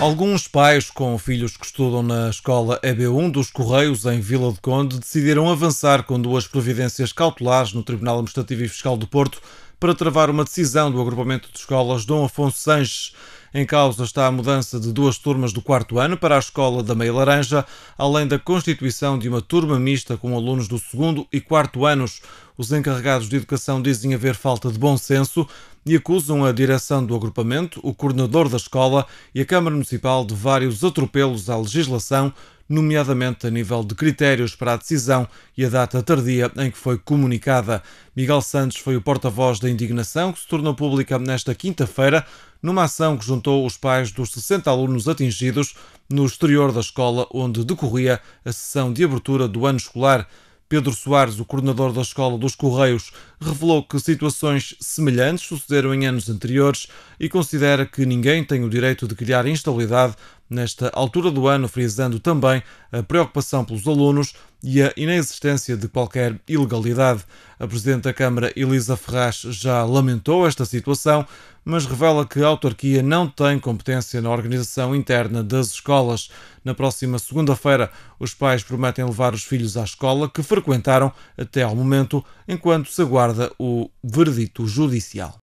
Alguns pais com filhos que estudam na escola EB1 dos Correios, em Vila de Conde, decidiram avançar com duas providências cautelares no Tribunal Administrativo e Fiscal do Porto para travar uma decisão do agrupamento de escolas Dom Afonso Sanches. Em causa está a mudança de duas turmas do quarto ano para a escola da Meia Laranja, além da constituição de uma turma mista com alunos do segundo e quarto anos. Os encarregados de educação dizem haver falta de bom senso e acusam a direção do agrupamento, o coordenador da escola e a Câmara Municipal de vários atropelos à legislação nomeadamente a nível de critérios para a decisão e a data tardia em que foi comunicada. Miguel Santos foi o porta-voz da indignação que se tornou pública nesta quinta-feira, numa ação que juntou os pais dos 60 alunos atingidos no exterior da escola onde decorria a sessão de abertura do ano escolar. Pedro Soares, o coordenador da Escola dos Correios, revelou que situações semelhantes sucederam em anos anteriores e considera que ninguém tem o direito de criar instabilidade nesta altura do ano, frisando também a preocupação pelos alunos e a inexistência de qualquer ilegalidade. A Presidente da Câmara, Elisa Ferraz, já lamentou esta situação, mas revela que a autarquia não tem competência na organização interna das escolas. Na próxima segunda-feira, os pais prometem levar os filhos à escola que frequentaram até ao momento, enquanto se aguarda o verdito judicial.